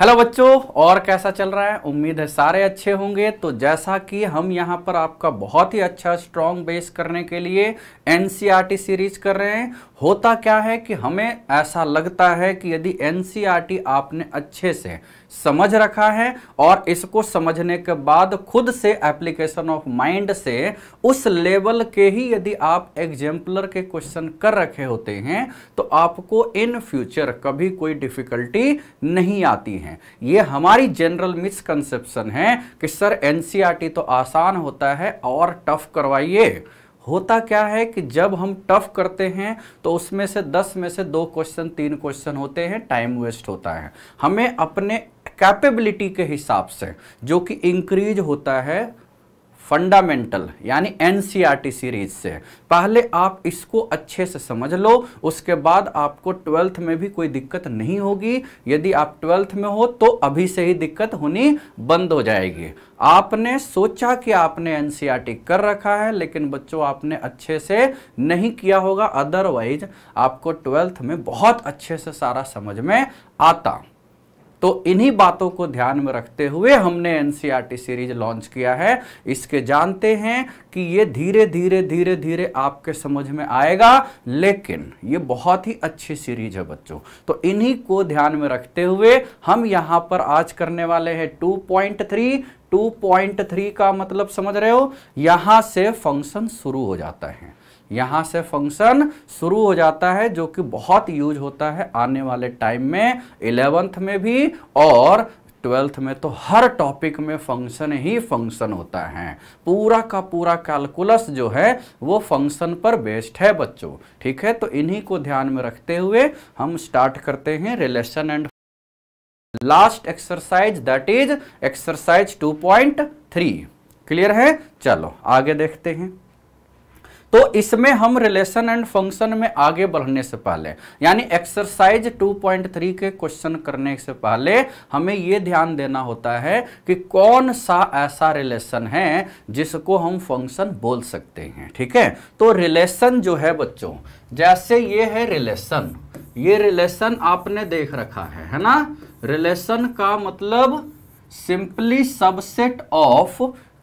hello बच्चों और कैसा चल रहा है उम्मीद है सारे अच्छे होंगे तो जैसा कि हम यहां पर आपका बहुत ही अच्छा स्ट्रॉन्ग बेस करने के लिए एन सीरीज e कर रहे हैं होता क्या है कि हमें ऐसा लगता है कि यदि एन e आपने अच्छे से समझ रखा है और इसको समझने के बाद खुद से एप्लीकेशन ऑफ माइंड से उस लेवल के ही यदि आप एग्जाम्पलर के क्वेश्चन कर रखे होते हैं तो आपको इन फ्यूचर कभी कोई डिफिकल्टी नहीं आती है ये हमारी जनरल मिसकंसेप्शन है कि सर एनसीईआरटी e तो आसान होता है और टफ करवाइए होता क्या है कि जब हम टफ करते हैं तो उसमें से दस में से दो क्वेश्चन तीन क्वेश्चन होते हैं टाइम वेस्ट होता है हमें अपने कैपेबिलिटी के हिसाब से जो कि इंक्रीज होता है फंडामेंटल यानी एन सीरीज e से पहले आप इसको अच्छे से समझ लो उसके बाद आपको ट्वेल्थ में भी कोई दिक्कत नहीं होगी यदि आप ट्वेल्थ में हो तो अभी से ही दिक्कत होनी बंद हो जाएगी आपने सोचा कि आपने एन e कर रखा है लेकिन बच्चों आपने अच्छे से नहीं किया होगा अदरवाइज आपको ट्वेल्थ में बहुत अच्छे से सारा समझ में आता तो इन्हीं बातों को ध्यान में रखते हुए हमने एनसीईआरटी सीरीज लॉन्च किया है इसके जानते हैं कि ये धीरे धीरे धीरे धीरे आपके समझ में आएगा लेकिन ये बहुत ही अच्छी सीरीज है बच्चों तो इन्हीं को ध्यान में रखते हुए हम यहां पर आज करने वाले हैं 2.3 2.3 का मतलब समझ रहे हो यहां से फंक्शन शुरू हो जाता है यहां से फंक्शन शुरू हो जाता है जो कि बहुत यूज होता है आने वाले टाइम में इलेवेंथ में भी और ट्वेल्थ में तो हर टॉपिक में फंक्शन ही फंक्शन होता है पूरा का पूरा कैलकुलस जो है वो फंक्शन पर बेस्ड है बच्चों ठीक है तो इन्हीं को ध्यान में रखते हुए हम स्टार्ट करते हैं relation and last exercise that is exercise 2.3 clear है चलो आगे देखते हैं तो इसमें हम रिलेशन एंड फंक्शन में आगे बढ़ने से पहले यानी एक्सरसाइज 2.3 के क्वेश्चन करने से पहले हमें यह ध्यान देना होता है कि कौन सा ऐसा रिलेशन है जिसको हम फंक्शन बोल सकते हैं ठीक है तो रिलेशन जो है बच्चों जैसे ये है रिलेशन ये रिलेशन आपने देख रखा है है ना रिलेशन का मतलब simply subset of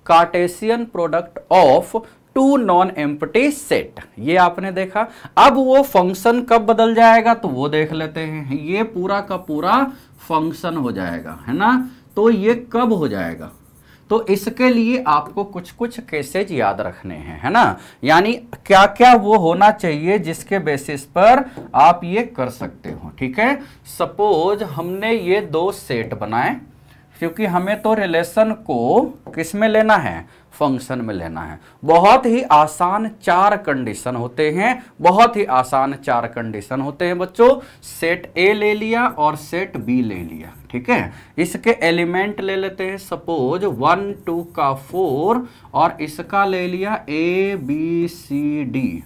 cartesian product of two non empty set ये आपने देखा अब वो फंक्शन कब बदल जाएगा तो वो देख लेते हैं ये पूरा का पूरा फंक्शन हो जाएगा है ना तो ये कब हो जाएगा तो इसके लिए आपको कुछ कुछ केसेज याद रखने हैं है ना यानी क्या क्या वो होना चाहिए जिसके बेसिस पर आप ये कर सकते हो ठीक है सपोज हमने ये दो सेट बनाए क्योंकि हमें तो रिलेशन को किस में लेना है फंक्शन में लेना है बहुत ही आसान चार कंडीशन होते हैं बहुत ही आसान चार कंडीशन होते हैं बच्चों सेट ए ले लिया और सेट बी ले लिया ठीक है इसके एलिमेंट ले लेते हैं सपोज वन टू का फोर और इसका ले लिया ए बी सी डी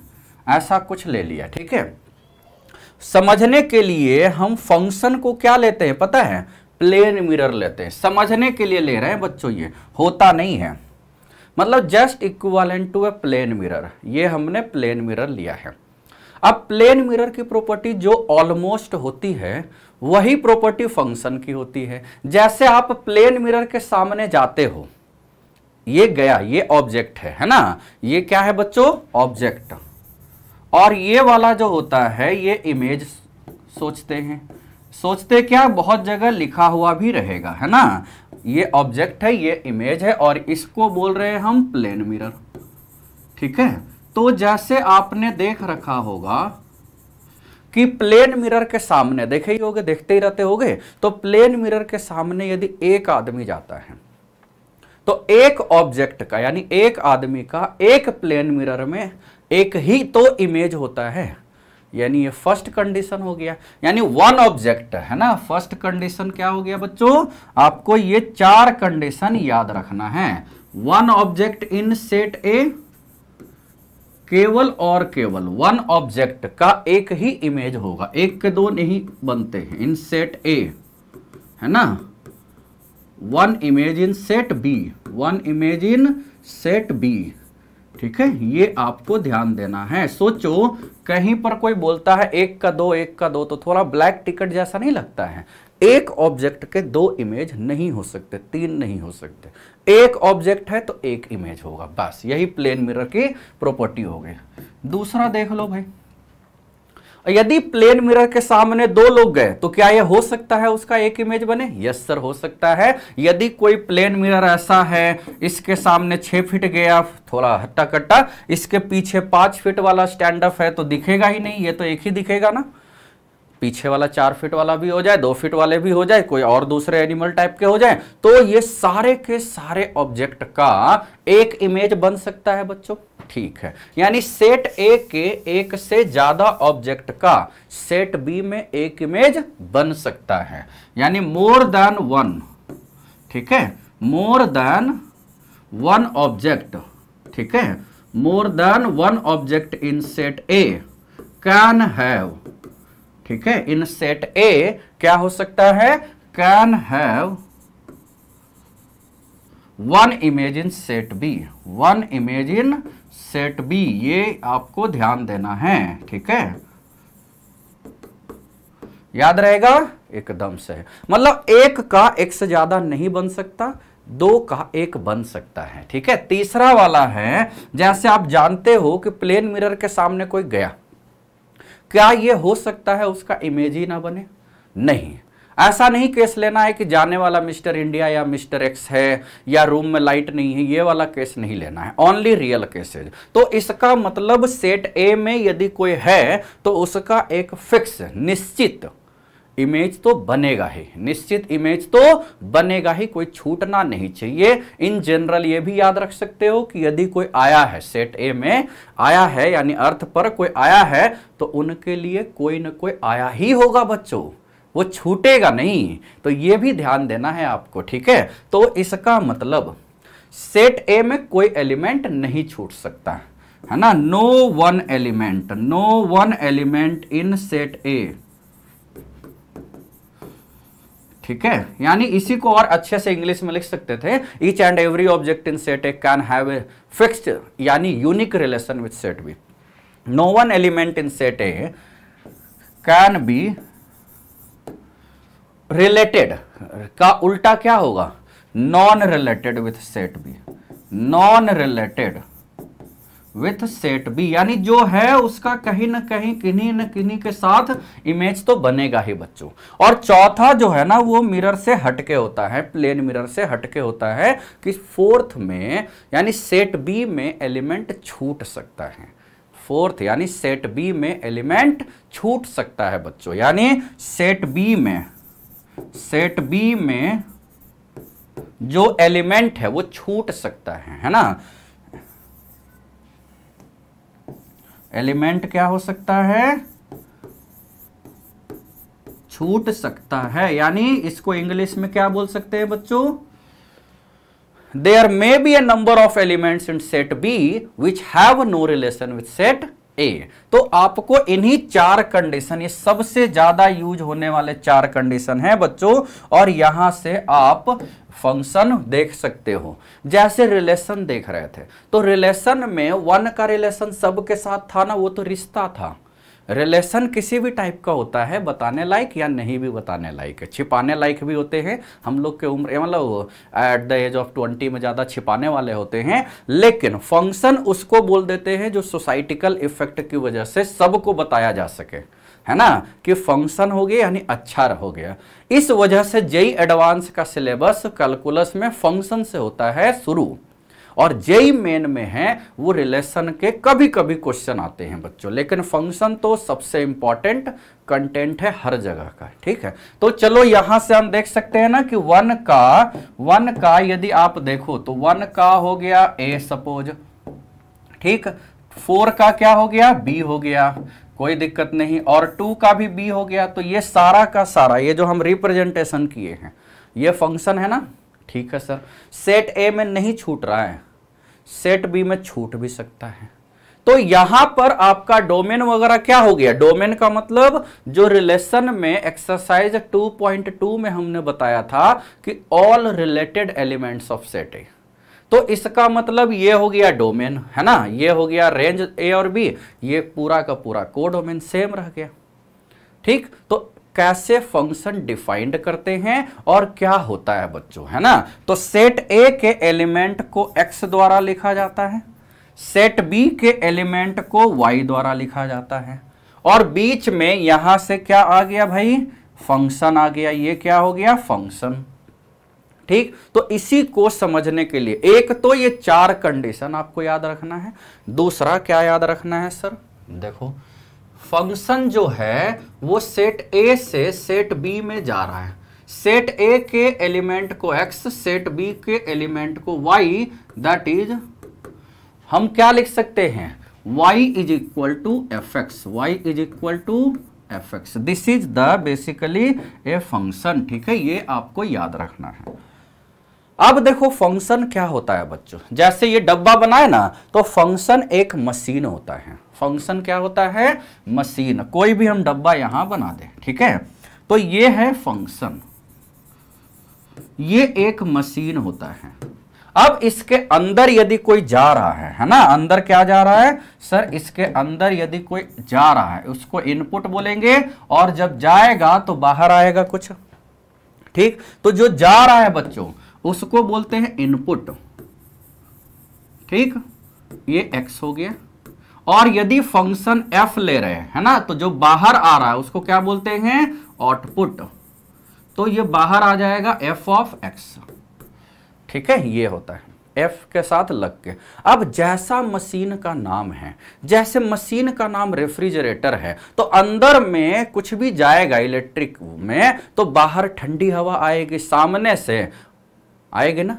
ऐसा कुछ ले लिया ठीक है समझने के लिए हम फंक्शन को क्या लेते हैं पता है प्लेन मिरर लेते हैं समझने के लिए ले रहे हैं बच्चों ये होता नहीं है मतलब just equivalent to a plane mirror ये हमने प्लेन मिरर लिया है अब प्लेन मिरर की प्रॉपर्टी जो ऑलमोस्ट होती है वही प्रॉपर्टी फंक्शन की होती है जैसे आप प्लेन मिरर के सामने जाते हो ये गया ये ऑब्जेक्ट है है ना ये क्या है बच्चों ऑब्जेक्ट और ये वाला जो होता है ये इमेज सोचते हैं सोचते क्या बहुत जगह लिखा हुआ भी रहेगा है ना ये ऑब्जेक्ट है ये इमेज है और इसको बोल रहे हैं हम प्लेन मिरर ठीक है तो जैसे आपने देख रखा होगा कि प्लेन मिरर के सामने देखे ही होगे देखते ही रहते होगे तो प्लेन मिरर के सामने यदि एक आदमी जाता है तो एक ऑब्जेक्ट का यानी एक आदमी का एक प्लेन मिरर में एक ही तो इमेज होता है यानी ये फर्स्ट कंडीशन हो गया यानी वन ऑब्जेक्ट है ना फर्स्ट कंडीशन क्या हो गया बच्चों आपको ये चार कंडीशन याद रखना है one object in set A केवल और केवल वन ऑब्जेक्ट का एक ही इमेज होगा एक के दो नहीं बनते हैं इन सेट ए है ना one image in set B one image in set B ठीक है ये आपको ध्यान देना है सोचो कहीं पर कोई बोलता है एक का दो एक का दो तो थोड़ा ब्लैक टिकट जैसा नहीं लगता है एक ऑब्जेक्ट के दो इमेज नहीं हो सकते तीन नहीं हो सकते एक ऑब्जेक्ट है तो एक इमेज होगा बस यही प्लेन मिरर की प्रॉपर्टी हो गई दूसरा देख लो भाई यदि प्लेन मिरर के सामने दो लोग गए तो क्या यह हो सकता है उसका एक इमेज बने यस सर हो सकता है यदि कोई प्लेन मिरर ऐसा है इसके सामने छह फिट गया थोड़ा हट्टा कट्टा इसके पीछे पांच फिट वाला स्टैंड अप है तो दिखेगा ही नहीं ये तो एक ही दिखेगा ना पीछे वाला चार फीट वाला भी हो जाए दो फीट वाले भी हो जाए कोई और दूसरे एनिमल टाइप के हो जाए तो ये सारे के सारे ऑब्जेक्ट का एक इमेज बन सकता है बच्चों ठीक है यानी सेट ए के एक से ज्यादा ऑब्जेक्ट का सेट बी में एक इमेज बन सकता है यानी मोर देन वन ठीक है मोर देन वन ऑब्जेक्ट ठीक है more than one object in set A can have ठीक है इन सेट ए क्या हो सकता है can have one image in set B one image in set B ये आपको ध्यान देना है ठीक है याद रहेगा एकदम से मतलब एक का एक से ज्यादा नहीं बन सकता दो का एक बन सकता है ठीक है तीसरा वाला है जैसे आप जानते हो कि प्लेन मिरर के सामने कोई गया क्या ये हो सकता है उसका इमेज ही ना बने नहीं ऐसा नहीं केस लेना है कि जाने वाला मिस्टर इंडिया या मिस्टर एक्स है या रूम में लाइट नहीं है ये वाला केस नहीं लेना है ओनली रियल केसेज तो इसका मतलब सेट ए में यदि कोई है तो उसका एक फिक्स निश्चित इमेज तो बनेगा ही निश्चित इमेज तो बनेगा ही कोई छूटना नहीं चाहिए इन जनरल ये भी याद रख सकते हो कि यदि कोई आया है सेट ए में आया है यानी अर्थ पर कोई आया है तो उनके लिए कोई ना कोई आया ही होगा बच्चों वो छूटेगा नहीं तो ये भी ध्यान देना है आपको ठीक है तो इसका मतलब सेट ए में कोई एलिमेंट नहीं छूट सकता है ना no one element no one element in set A ठीक है यानी इसी को और अच्छे से इंग्लिश में लिख सकते थे each and every object in set A can have a fixed यानी unique relation with set B no one element in set A can be related का उल्टा क्या होगा non related with set B non related with set B यानी जो है उसका कहीं ना कहीं किन्हीं न किन्हीं के साथ इमेज तो बनेगा ही बच्चों और चौथा जो है ना वो मिरर से हटके होता है प्लेन मिरर से हटके होता है कि फोर्थ में यानी सेट बी में एलिमेंट छूट सकता है फोर्थ यानी सेट बी में एलिमेंट छूट सकता है बच्चों यानी सेट बी में सेट बी में जो एलिमेंट है वो छूट सकता है है ना एलिमेंट क्या हो सकता है छूट सकता है यानी इसको इंग्लिश में क्या बोल सकते हैं बच्चों there may be a number of elements in set B which have no relation with set A तो आपको इन्हीं चार कंडीशन ये सबसे ज्यादा यूज होने वाले चार कंडीशन है बच्चों और यहां से आप फंक्शन देख सकते हो जैसे रिलेशन देख रहे थे तो रिलेशन में वन का रिलेशन सब के साथ था ना वो तो रिश्ता था रिलेशन किसी भी टाइप का होता है बताने लायक या नहीं भी बताने लायक है छिपाने लायक भी होते हैं हम लोग के उम्र मतलब at the age of twenty में ज़्यादा छिपाने वाले होते हैं लेकिन फंक्शन उसको बोल देते हैं जो सोसाइटिकल इफेक्ट की वजह से सबको बताया जा सके है ना कि फंक्शन हो गया यानी अच्छा हो गया इस वजह से जई एडवांस का सिलेबस कैलकुलस में फंक्शन से होता है शुरू और जेई मेन में है वो रिलेशन के कभी कभी क्वेश्चन आते हैं बच्चों लेकिन फंक्शन तो सबसे इंपॉर्टेंट कंटेंट है हर जगह का ठीक है तो चलो यहां से हम देख सकते हैं ना कि वन का वन का यदि आप देखो तो वन का हो गया ए सपोज ठीक फोर का क्या हो गया बी हो गया कोई दिक्कत नहीं और टू का भी बी हो गया तो ये सारा का सारा ये जो हम रिप्रेजेंटेशन किए हैं ये फंक्शन है ना ठीक है सर सेट ए में नहीं छूट रहा है सेट बी में छूट भी सकता है तो यहां पर आपका डोमेन वगैरह क्या हो गया डोमेन का मतलब जो रिलेशन में एक्सरसाइज 2.2 में हमने बताया था कि all related elements of set A तो इसका मतलब ये हो गया डोमेन है ना ये हो गया रेंज ए और बी ये पूरा का पूरा को डोमेन सेम रह गया ठीक तो कैसे फंक्शन डिफाइंड करते हैं और क्या होता है बच्चों है ना तो सेट ए के एलिमेंट को एक्स द्वारा लिखा जाता है सेट बी के एलिमेंट को वाई द्वारा लिखा जाता है और बीच में यहां से क्या आ गया भाई फंक्शन आ गया ये क्या हो गया फंक्शन ठीक तो इसी को समझने के लिए एक तो ये चार कंडीशन आपको याद रखना है दूसरा क्या याद रखना है सर देखो फंक्शन जो है वो सेट ए से सेट बी में जा रहा है सेट ए के एलिमेंट को एक्स सेट बी के एलिमेंट को वाई दैट इज हम क्या लिख सकते हैं Y is equal to F X Y is equal to F X this is the basically a function ठीक है ये आपको याद रखना है अब देखो फंक्शन क्या होता है बच्चों जैसे ये डब्बा बनाए ना तो फंक्शन एक मशीन होता है फंक्शन क्या होता है मशीन कोई भी हम डब्बा यहां बना दें ठीक है तो ये है फंक्शन ये एक मशीन होता है अब इसके अंदर यदि कोई जा रहा है है ना अंदर क्या जा रहा है सर इसके अंदर यदि कोई जा रहा है उसको इनपुट बोलेंगे और जब जाएगा तो बाहर आएगा कुछ ठीक तो जो जा रहा है बच्चों उसको बोलते हैं इनपुट ठीक ये एक्स हो गया और यदि फंक्शन एफ ले रहे हैं है ना तो जो बाहर आ रहा है उसको क्या बोलते हैं आउटपुट तो ये बाहर आ जाएगा एफ ऑफ एक्स ठीक है ये होता है एफ के साथ लग के अब जैसा मशीन का नाम है जैसे मशीन का नाम रेफ्रिजरेटर है तो अंदर में कुछ भी जाएगा इलेक्ट्रिक में तो बाहर ठंडी हवा आएगी सामने से आएगी ना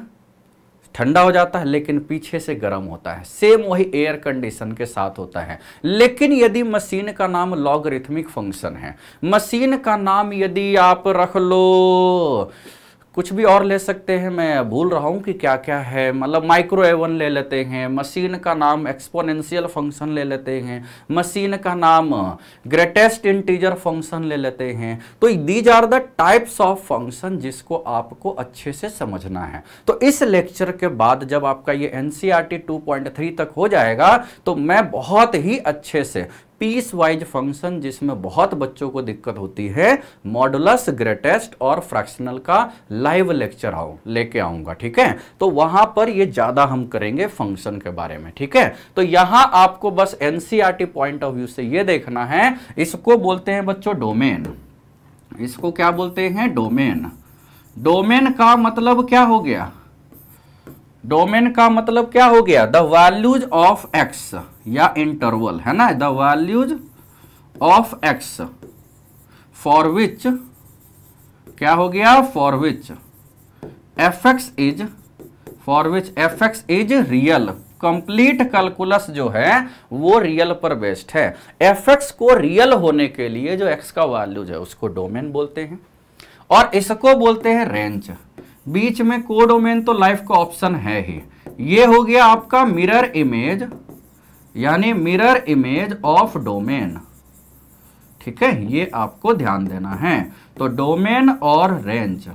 ठंडा हो जाता है लेकिन पीछे से गर्म होता है सेम वही एयर कंडीशन के साथ होता है लेकिन यदि मशीन का नाम लॉगरिथमिक फंक्शन है मशीन का नाम यदि आप रख लो कुछ भी और ले सकते हैं मैं भूल रहा हूँ कि क्या क्या है मतलब माइक्रो एवन ले लेते हैं मशीन का नाम एक्सपोनेंशियल फंक्शन ले लेते हैं मशीन का नाम ग्रेटेस्ट इंटीजर फंक्शन ले लेते हैं तो these are the types of function जिसको आपको अच्छे से समझना है तो इस लेक्चर के बाद जब आपका ये एन सी 2.3 तक हो जाएगा तो मैं बहुत ही अच्छे से पीस वाइज फंक्शन जिसमें बहुत बच्चों को दिक्कत होती है मॉडुलस ग्रेटेस्ट और फ्रैक्शनल का लाइव लेक्चर आओ लेके आऊंगा ठीक है तो वहां पर ये ज्यादा हम करेंगे फंक्शन के बारे में ठीक है तो यहां आपको बस एनसीआरटी पॉइंट ऑफ व्यू से ये देखना है इसको बोलते हैं बच्चों डोमेन इसको क्या बोलते हैं डोमेन डोमेन का मतलब क्या हो गया डोमेन का मतलब क्या हो गया द वैल्यूज ऑफ एक्स या इंटरवल है ना the values of x for which क्या हो गया for which f x is for which f x is real complete calculus जो है वो रियल पर बेस्ड है एफ एक्स को रियल होने के लिए जो एक्स का वैल्यूज है उसको डोमेन बोलते हैं और इसको बोलते हैं रेंज बीच में को डोमेन तो लाइफ का ऑप्शन है ही ये हो गया आपका मिरर इमेज यानी मिरर इमेज ऑफ डोमेन ठीक है ये आपको ध्यान देना है तो डोमेन और रेंज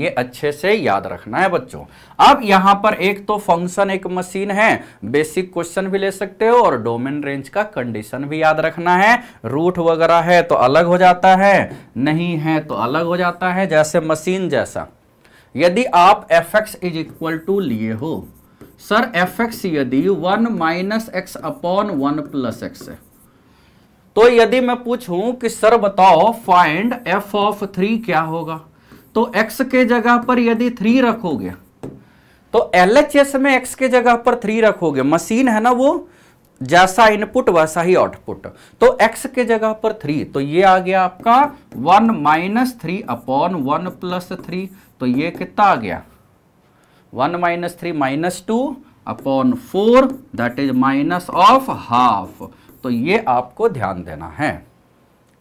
ये अच्छे से याद रखना है बच्चों अब यहां पर एक तो फंक्शन एक मशीन है बेसिक क्वेश्चन भी ले सकते हो और डोमेन रेंज का कंडीशन भी याद रखना है रूट वगैरह है तो अलग हो जाता है नहीं है तो अलग हो जाता है जैसे मशीन जैसा यदि आप f x is equal to लिए हो सर एफ एक्स यदि one minus x upon one plus x है तो यदि मैं पूछूं कि सर बताओ फाइंड एफ ऑफ थ्री क्या होगा तो एक्स के जगह पर यदि थ्री रखोगे तो एल एच एस में एक्स के जगह पर थ्री रखोगे मशीन है ना वो जैसा इनपुट वैसा ही आउटपुट तो एक्स के जगह पर थ्री तो ये आ गया आपका one minus three upon one plus three तो ये कितना आ गया one minus three minus two upon four that is minus of half तो ये आपको ध्यान देना है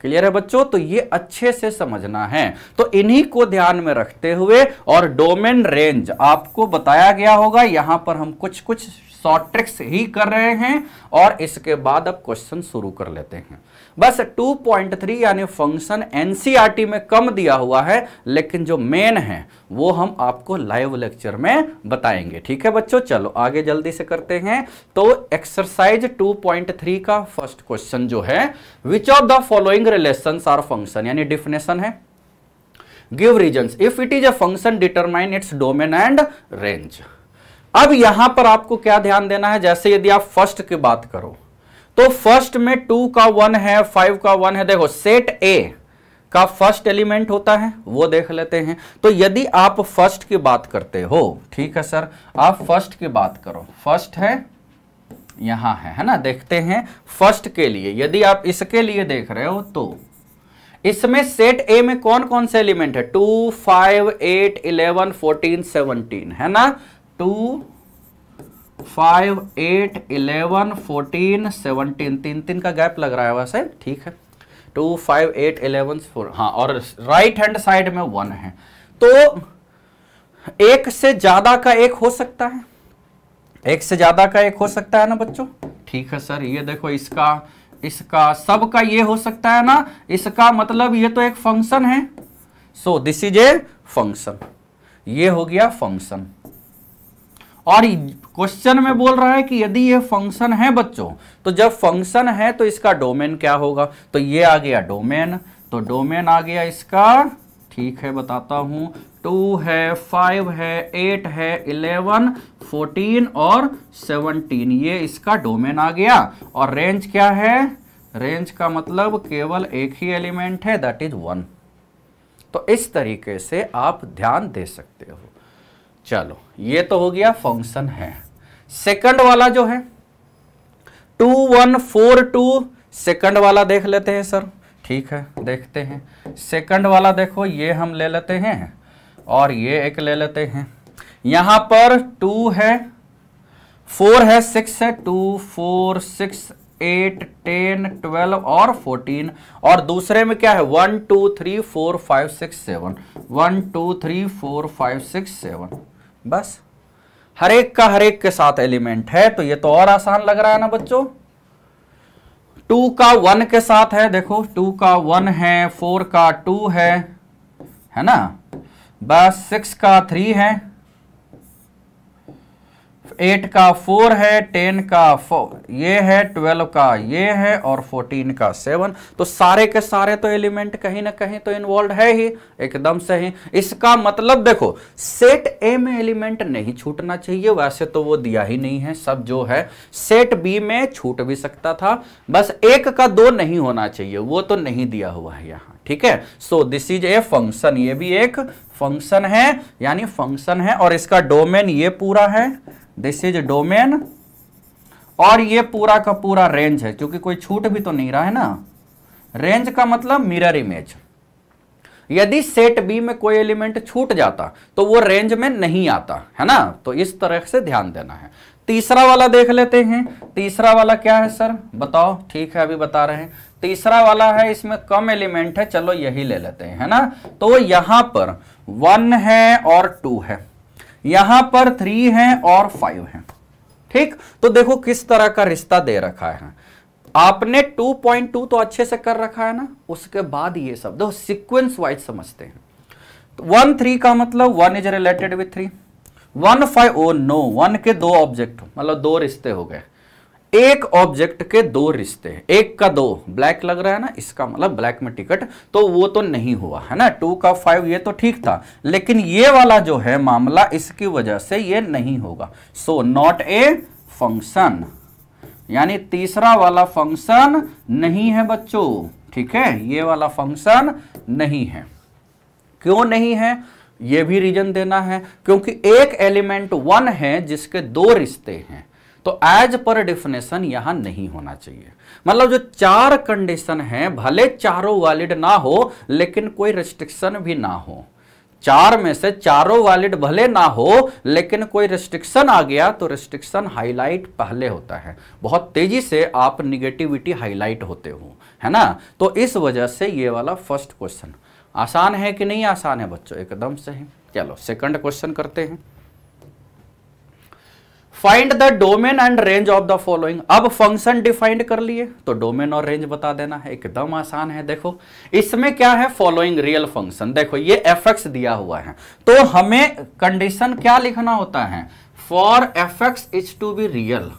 क्लियर है बच्चों तो ये अच्छे से समझना है तो इन्हीं को ध्यान में रखते हुए और डोमेन रेंज आपको बताया गया होगा यहां पर हम कुछ कुछ शॉर्ट ट्रिक्स ही कर रहे हैं और इसके बाद अब क्वेश्चन शुरू कर लेते हैं बस 2.3 यानी फंक्शन एनसीईआरटी e में कम दिया हुआ है लेकिन जो मेन है वो हम आपको लाइव लेक्चर में बताएंगे ठीक है बच्चों चलो आगे जल्दी से करते हैं तो एक्सरसाइज 2.3 का फर्स्ट क्वेश्चन जो है which of the following relation are function यानी डिफिनेशन है give reason if it is a function determine its domain and range अब यहां पर आपको क्या ध्यान देना है जैसे यदि आप फर्स्ट की बात करो तो फर्स्ट में टू का वन है फाइव का वन है देखो सेट ए का फर्स्ट एलिमेंट होता है वो देख लेते हैं तो यदि आप फर्स्ट की बात करते हो ठीक है सर आप फर्स्ट की बात करो फर्स्ट है यहां है है ना देखते हैं फर्स्ट के लिए यदि आप इसके लिए देख रहे हो तो इसमें सेट ए में कौन कौन से एलिमेंट है two five eight eleven fourteen seventeen है ना two five eight eleven fourteen seventeen तीन तीन का गैप लग रहा है वैसे ठीक है two five eight eleven four हाँ और राइट हैंड साइड में वन है तो एक से ज्यादा का एक हो सकता है एक से ज्यादा का एक हो सकता है ना बच्चों ठीक है सर ये देखो इसका इसका सब का ये हो सकता है ना इसका मतलब ये तो एक फंक्शन है so this is a function ये हो गया फंक्शन और क्वेश्चन में बोल रहा है कि यदि ये फंक्शन है बच्चों तो जब फंक्शन है तो इसका डोमेन क्या होगा तो ये आ गया डोमेन तो डोमेन आ गया इसका ठीक है बताता हूं टू है फाइव है एट है इलेवन फोर्टीन और सेवनटीन ये इसका डोमेन आ गया और रेंज क्या है रेंज का मतलब केवल एक ही एलिमेंट है दैट इज वन तो इस तरीके से आप ध्यान दे सकते हो चलो ये तो हो गया फंक्शन है सेकंड वाला जो है two one four two second वाला देख लेते हैं सर ठीक है देखते हैं सेकंड वाला देखो ये हम ले लेते हैं और ये एक ले लेते हैं यहां पर टू है फोर है सिक्स है two four six eight ten twelve और फोर्टीन और दूसरे में क्या है one two three four five six seven one two three four five six seven बस हर एक का हर एक के साथ एलिमेंट है तो ये तो और आसान लग रहा है ना बच्चों टू का वन के साथ है देखो टू का वन है फोर का टू है है ना बस सिक्स का थ्री है एट का फोर है टेन का फोर ये है ट्वेल्व का ये है और फोर्टीन का सेवन तो सारे के सारे तो एलिमेंट कहीं ना कहीं तो इन्वॉल्व है ही एकदम से ही इसका मतलब देखो सेट ए में एलिमेंट नहीं छूटना चाहिए वैसे तो वो दिया ही नहीं है सब जो है सेट बी में छूट भी सकता था बस एक का दो नहीं होना चाहिए वो तो नहीं दिया हुआ है यहाँ ठीक है so this is a function ये भी एक फंक्शन है यानी फंक्शन है और इसका डोमेन ये पूरा है दिस इज डोमेन और ये पूरा का पूरा रेंज है क्योंकि कोई छूट भी तो नहीं रहा है ना रेंज का मतलब मिरर इमेज यदि सेट बी में कोई एलिमेंट छूट जाता तो वो रेंज में नहीं आता है ना तो इस तरह से ध्यान देना है तीसरा वाला देख लेते हैं तीसरा वाला क्या है सर बताओ ठीक है अभी बता रहे हैं तीसरा वाला है इसमें कम एलिमेंट है चलो यही ले लेते हैं है ना तो यहां पर वन है और टू है यहां पर थ्री है और फाइव है ठीक तो देखो किस तरह का रिश्ता दे रखा है आपने 2.2 तो अच्छे से कर रखा है ना उसके बाद ये सब देखो सीक्वेंस वाइज समझते हैं वन तो थ्री का मतलब one is related with three one five oh no one के दो ऑब्जेक्ट मतलब दो रिश्ते हो गए एक ऑब्जेक्ट के दो रिश्ते हैं एक का दो ब्लैक लग रहा है ना इसका मतलब ब्लैक में टिकट तो वो तो नहीं हुआ है ना टू का फाइव ये तो ठीक था लेकिन ये वाला जो है मामला इसकी वजह से ये नहीं होगा सो नॉट ए फंक्शन यानी तीसरा वाला फंक्शन नहीं है बच्चों ठीक है ये वाला फंक्शन नहीं है क्यों नहीं है ये भी रीजन देना है क्योंकि एक एलिमेंट वन है जिसके दो रिश्ते हैं तो एज पर डेफिनेशन यहां नहीं होना चाहिए मतलब जो चार कंडीशन है भले चारों वैलिड ना हो लेकिन कोई रिस्ट्रिक्शन भी ना हो चार में से चारों वैलिड भले ना हो लेकिन कोई रिस्ट्रिक्शन आ गया तो रिस्ट्रिक्शन हाईलाइट पहले होता है बहुत तेजी से आप निगेटिविटी हाईलाइट होते हो है ना तो इस वजह से ये वाला फर्स्ट क्वेश्चन आसान है कि नहीं आसान है बच्चों एकदम सही चलो सेकंड क्वेश्चन करते हैं find the domain and range of the following अब फंक्शन डिफाइंड कर लिए तो डोमेन और रेंज बता देना है एकदम आसान है देखो इसमें क्या है फॉलोइंग रियल फंक्शन देखो ये एफ एक्स दिया हुआ है तो हमें कंडीशन क्या लिखना होता है for f x is to be real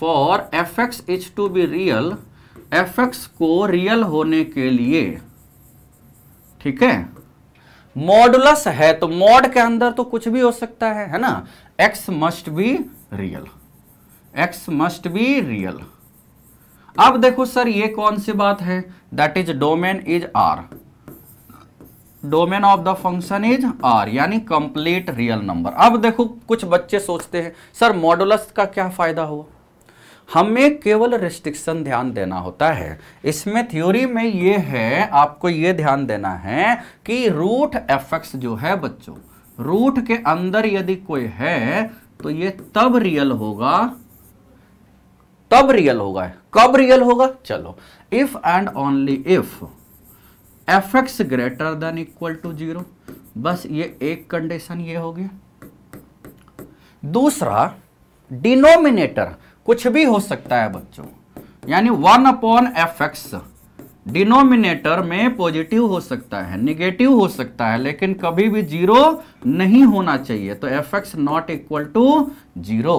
for f x is to be real f x को रियल होने के लिए ठीक है मॉडुलस है तो मॉड के अंदर तो कुछ भी हो सकता है है ना x must be real x must be real अब देखो सर ये कौन सी बात है that is domain is R domain of the function is R यानी कंप्लीट रियल नंबर अब देखो कुछ बच्चे सोचते हैं सर मॉडुलस का क्या फायदा हुआ हमें केवल रिस्ट्रिक्शन ध्यान देना होता है इसमें थ्योरी में ये है आपको ये ध्यान देना है कि रूट एफ एक्स जो है बच्चों रूट के अंदर यदि कोई है तो ये तब रियल होगा तब रियल होगा कब रियल होगा चलो if and only if f x greater than equal to zero बस ये एक कंडीशन ये हो गया दूसरा डिनोमिनेटर कुछ भी हो सकता है बच्चों यानी one upon f x denominator में पॉजिटिव हो सकता है निगेटिव हो सकता है लेकिन कभी भी जीरो नहीं होना चाहिए तो f x not equal to zero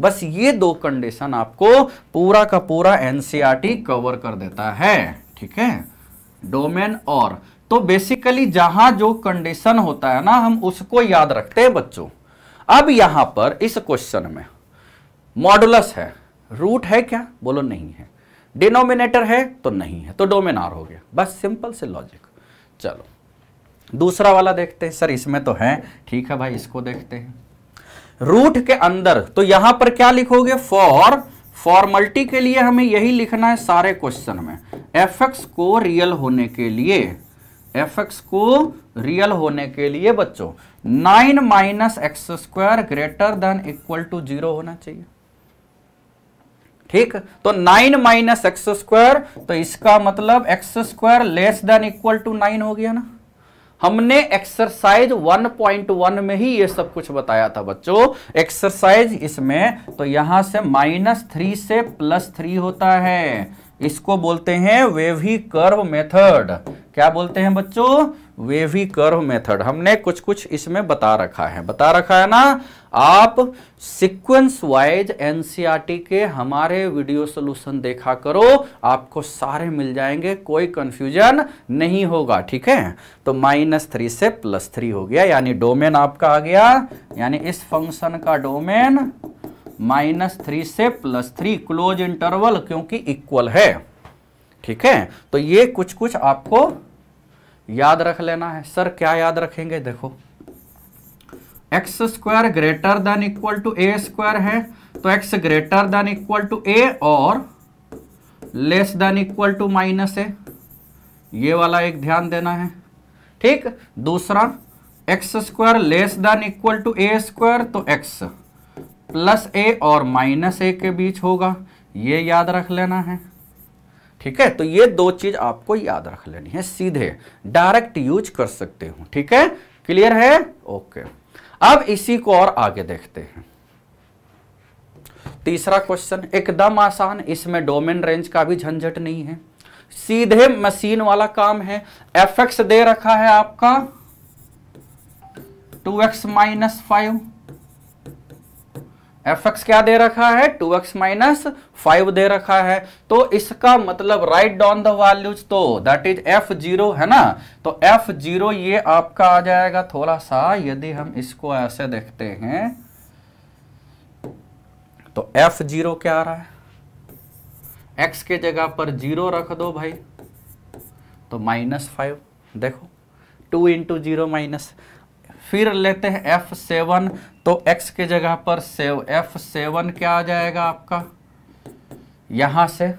बस ये दो कंडीशन आपको पूरा का पूरा एनसीआरटी कवर कर देता है ठीक है डोमेन और तो बेसिकली जहां जो कंडीशन होता है ना हम उसको याद रखते हैं बच्चों अब यहां पर इस क्वेश्चन में मॉडुलस है रूट है क्या बोलो नहीं है डिनोमिनेटर है तो नहीं है तो डोमिनार हो गया बस सिंपल से लॉजिक चलो दूसरा वाला देखते हैं सर इसमें तो है ठीक है भाई इसको देखते हैं रूट के अंदर तो यहां पर क्या लिखोगे फॉर फॉर्मलिटी के लिए हमें यही लिखना है सारे क्वेश्चन में एफ एक्स को रियल होने के लिए एफ एक्स को रियल होने के लिए बच्चों nine minus x square greater than equal to zero होना चाहिए ठीक तो नाइन माइनस एक्स स्क्वायर तो इसका मतलब x square less than equal to nine हो गया ना हमने एक्सरसाइज 1.1 में ही ये सब कुछ बताया था बच्चों एक्सरसाइज इसमें तो यहां से माइनस थ्री से प्लस थ्री होता है इसको बोलते हैं वेवी कर्व मेथड क्या बोलते हैं बच्चों वेवी कर्व मेथड हमने कुछ कुछ इसमें बता रखा है बता रखा है ना आप सीक्वेंस वाइज एनसीईआरटी के हमारे वीडियो सोल्यूशन देखा करो आपको सारे मिल जाएंगे कोई कंफ्यूजन नहीं होगा ठीक है तो माइनस थ्री से प्लस थ्री हो गया यानी डोमेन आपका आ गया यानी इस फंक्शन का डोमेन माइनस थ्री से प्लस थ्री क्लोज इंटरवल क्योंकि इक्वल है ठीक है तो ये कुछ कुछ आपको याद रख लेना है सर क्या याद रखेंगे देखो x square greater than equal to a square है तो x greater than equal to a और less than equal to minus a ये वाला एक ध्यान देना है ठीक दूसरा x square less than equal to a square तो एक्स प्लस ए और माइनस ए के बीच होगा ये याद रख लेना है ठीक है तो ये दो चीज आपको याद रख लेनी है सीधे डायरेक्ट यूज कर सकते हो ठीक है क्लियर है ओके अब इसी को और आगे देखते हैं तीसरा क्वेश्चन एकदम आसान इसमें डोमेन रेंज का भी झंझट नहीं है सीधे मशीन वाला काम है एफ एक्स दे रखा है आपका two x minus five f x क्या दे रखा है टू एक्स माइनस फाइव दे रखा है तो इसका मतलब राइट डाउन द वैल्यूज तो दैट इज एफ जीरो है ना तो एफ जीरो ये आपका आ जाएगा थोड़ा सा यदि हम इसको ऐसे देखते हैं तो एफ जीरो क्या आ रहा है एक्स के जगह पर जीरो रख दो भाई तो माइनस फाइव देखो टू इंटू जीरो माइनस फिर लेते हैं एफ सेवन तो एक्स के जगह पर सेव एफ सेवन क्या आ जाएगा आपका यहां से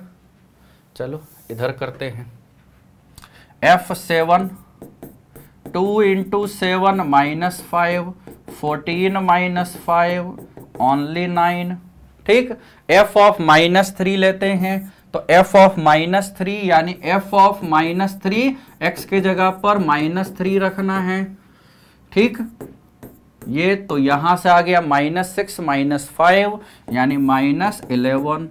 चलो इधर करते हैं f seven two into seven minus five fourteen minus five only nine ठीक एफ ऑफ माइनस थ्री लेते हैं तो एफ ऑफ माइनस थ्री यानी f of minus three x के जगह पर माइनस थ्री रखना है ठीक ये तो यहां से आ गया माइनस सिक्स माइनस फाइव यानी माइनस इलेवन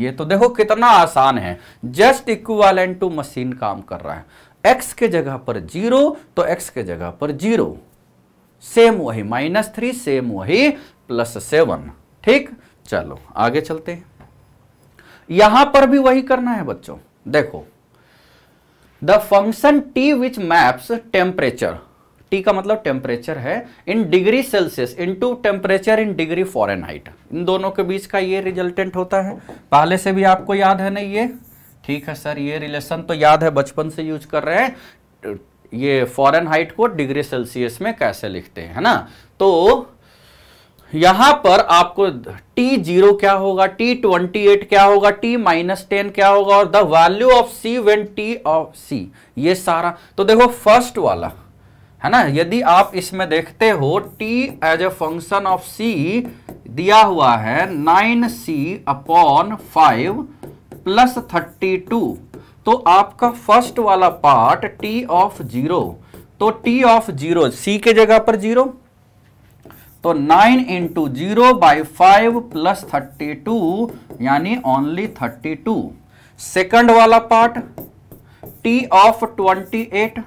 ये तो देखो कितना आसान है जस्ट इक्वालेंट टू मशीन काम कर रहा है एक्स के जगह पर जीरो तो एक्स के जगह पर जीरो सेम वही माइनस थ्री सेम वही प्लस सेवन ठीक चलो आगे चलते हैं यहां पर भी वही करना है बच्चों देखो the function t which maps temperature t का मतलब टेम्परेचर है in degree celsius into temperature in degree हाइट इन दोनों के बीच का ये रिजल्टेंट होता है पहले से भी आपको याद है ना ये ठीक है सर ये रिलेशन तो याद है बचपन से यूज कर रहे हैं ये फॉरन हाइट को डिग्री सेल्सियस में कैसे लिखते हैं है ना तो यहां पर आपको टी जीरो क्या होगा टी ट्वेंटी एट क्या होगा टी माइनस टेन क्या होगा और the value of c when t of c ये सारा तो देखो फर्स्ट वाला है ना यदि आप इसमें देखते हो t as a function of c दिया हुआ है nine c upon five plus thirty two तो आपका फर्स्ट वाला पार्ट t ऑफ जीरो तो t ऑफ जीरो c के जगह पर जीरो तो nine into zero by five plus thirty two यानी ओनली थर्टी टू सेकेंड वाला part t of twenty eight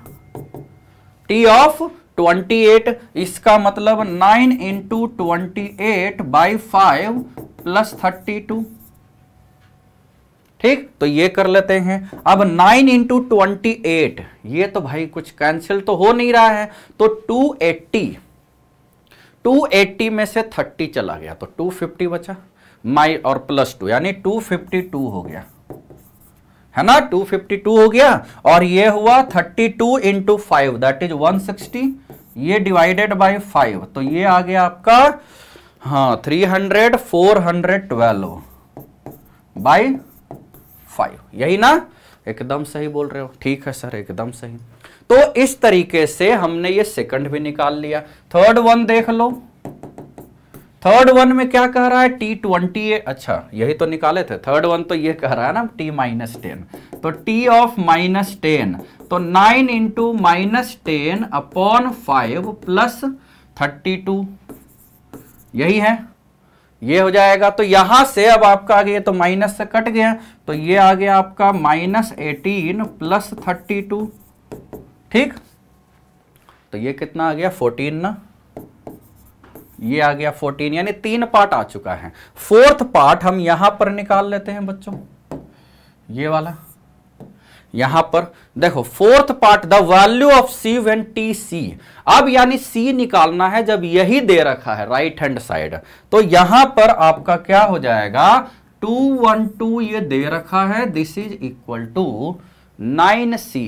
t of 28 इसका मतलब 9 into twenty eight by five plus thirty two ठीक तो ये कर लेते हैं अब 9 इंटू ट्वेंटी एट ये तो भाई कुछ कैंसिल तो हो नहीं रहा है तो 280 280 में से 30 चला गया तो 250 बचा माई और प्लस टू यानी 252 हो गया है ना 252 हो गया और ये हुआ 32 two into five that is 160 ये डिवाइडेड बाय 5 तो ये आ गया आपका हाँ 300 412 बाय 5 यही ना एकदम सही बोल रहे हो ठीक है सर एकदम सही तो इस तरीके से हमने ये सेकंड भी निकाल लिया थर्ड वन देख लो थर्ड वन में क्या कह रहा है टी ट्वेंटी अच्छा यही तो निकाले थे थर्ड वन तो ये कह रहा है ना टी माइनस टेन तो टी ऑफ माइनस टेन तो nine into minus ten upon five plus thirty two यही है ये हो जाएगा तो यहां से अब आपका आ गया तो माइनस से कट गया तो ये आ गया आपका minus eighteen plus thirty two ठीक तो ये कितना आ गया फोर्टीन ना ये आ गया फोर्टीन यानी तीन पार्ट आ चुका है फोर्थ पार्ट हम यहां पर निकाल लेते हैं बच्चों ये वाला यहां पर देखो fourth part the value of c when t c अब यानी सी निकालना है जब यही दे रखा है राइट हैंड साइड तो यहां पर आपका क्या हो जाएगा टू वन टू ये दे रखा है this is equal to nine c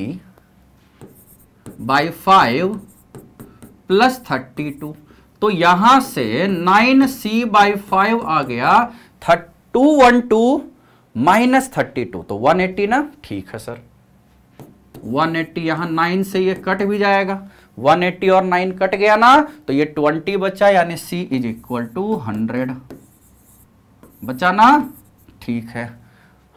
by five plus thirty two तो यहां से नाइन सी बाई फाइव आ गया two one two minus thirty two तो वन एट्टी ना ठीक है सर वन एट्टी यहां नाइन से ये कट भी जाएगा वन एट्टी और नाइन कट गया ना तो ये ट्वेंटी बचा यानी c is equal to hundred बचा ना ठीक है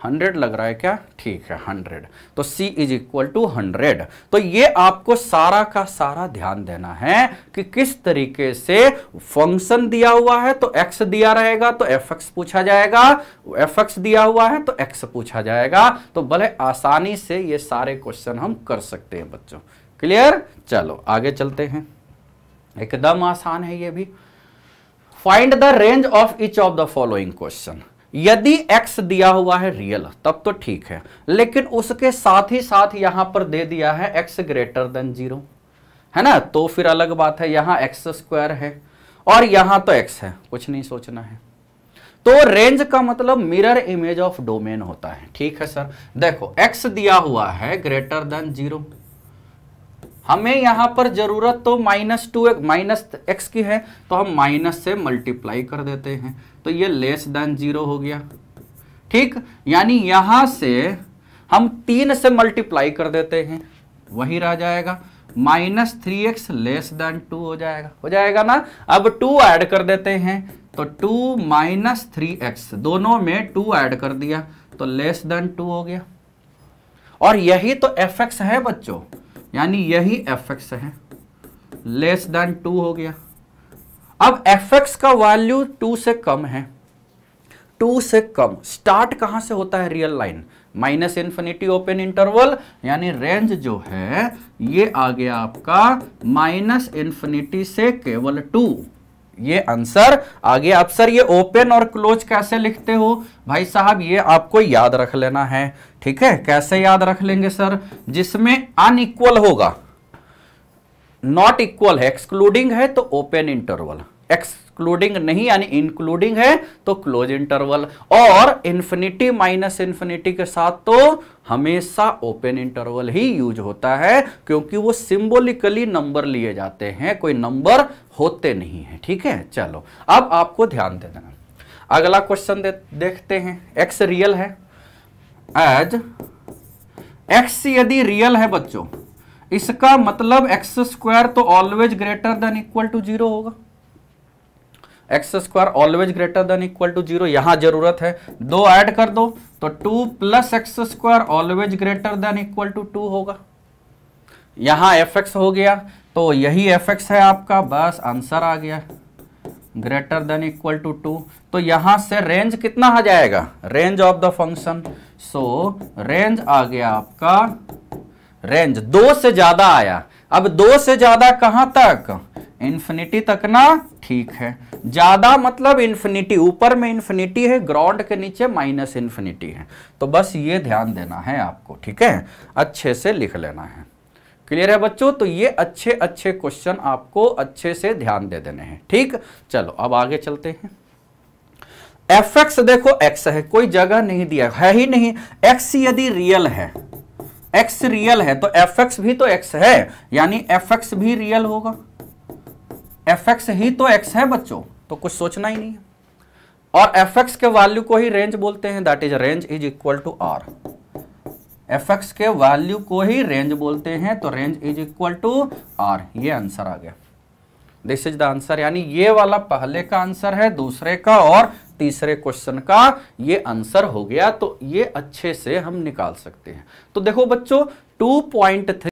हंड्रेड लग रहा है क्या ठीक है हंड्रेड तो C is equal to hundred तो ये आपको सारा का सारा ध्यान देना है कि किस तरीके से फंक्शन दिया हुआ है तो x दिया रहेगा तो एफ एक्स पूछा जाएगा एफ एक्स दिया हुआ है तो x पूछा जाएगा तो भले आसानी से ये सारे क्वेश्चन हम कर सकते हैं बच्चों क्लियर चलो आगे चलते हैं एकदम आसान है ये भी find the range of each of the following question यदि x दिया हुआ है रियल तब तो ठीक है लेकिन उसके साथ ही साथ यहां पर दे दिया है x ग्रेटर देन जीरो है ना तो फिर अलग बात है यहां एक्स स्क्वायर है और यहां तो x है कुछ नहीं सोचना है तो रेंज का मतलब मिरर इमेज ऑफ डोमेन होता है ठीक है सर देखो x दिया हुआ है ग्रेटर देन जीरो हमें यहां पर जरूरत तो माइनस टू माइनस एक्स की है तो हम माइनस से मल्टीप्लाई कर देते हैं तो ये लेस देन जीरो हो गया ठीक यानी यहां से हम तीन से मल्टीप्लाई कर देते हैं वही रह जाएगा minus three x less than two हो जाएगा हो जाएगा ना अब टू ऐड कर देते हैं तो टू माइनस थ्री एक्स दोनों में टू ऐड कर दिया तो लेस देन टू हो गया और यही तो एफ एक्स है बच्चों यानी यही एफ एक्स है लेस देन टू हो गया अब एफ एक्स का वैल्यू टू से कम है टू से कम स्टार्ट कहां से होता है real line minus infinity open interval यानी रेंज जो है ये आ गया आपका माइनस इंफिनिटी से केवल टू ये आंसर आगे आप सर ये ओपन और क्लोज कैसे लिखते हो भाई साहब ये आपको याद रख लेना है ठीक है कैसे याद रख लेंगे सर जिसमें अनइक्वल होगा नॉट इक्वल है एक्सक्लूडिंग है तो ओपन इंटरवल एक्सक्लूडिंग नहीं यानी इंक्लूडिंग है तो क्लोज इंटरवल और इन्फिनिटी माइनस इन्फिनिटी के साथ तो हमेशा ओपन इंटरवल ही यूज होता है क्योंकि वो सिंबोलिकली नंबर लिए जाते हैं कोई नंबर होते नहीं है ठीक है चलो अब आपको ध्यान दे देना अगला क्वेश्चन दे, देखते हैं एक्स रियल है एज एक्स यदि रियल है बच्चों इसका मतलब एक्स स्क्वायर तो always greater than equal to zero होगा x square always greater than equal to zero यहां जरूरत है दो ऐड कर दो तो two plus x square always greater than equal to two होगा यहां एफ एक्स हो गया तो यही एफ एक्स है आपका बस आंसर आ गया greater than equal to two तो यहां से रेंज कितना आ जाएगा range of the function so range आ गया आपका रेंज दो से ज्यादा आया अब दो से ज्यादा कहां तक इन्फिनिटी तक ना ठीक है ज्यादा मतलब इन्फिनिटी ऊपर में इन्फिनिटी है ग्राउंड के नीचे माइनस इन्फिनिटी है तो बस ये ध्यान देना है आपको ठीक है अच्छे से लिख लेना है क्लियर है बच्चों तो ये अच्छे अच्छे क्वेश्चन आपको अच्छे से ध्यान दे देने हैं ठीक चलो अब आगे चलते हैं एफ एक्स देखो एक्स है कोई जगह नहीं दिया है ही नहीं एक्स यदि रियल है एक्स रियल है तो एफ एक्स भी तो एक्स है यानी एफ एक्स भी रियल होगा एफ एक्स ही तो एक्स है बच्चों तो कुछ सोचना ही नहीं है और एफ एक्स के वैल्यू को ही रेंज बोलते हैं that is range is equal to R f x के वैल्यू को ही रेंज बोलते हैं तो range is equal to R ये आंसर आ गया दिस इज द आंसर यानी ये वाला पहले का आंसर है दूसरे का और तीसरे क्वेश्चन का ये आंसर हो गया तो ये अच्छे से हम निकाल सकते हैं तो देखो बच्चों टू पॉइंट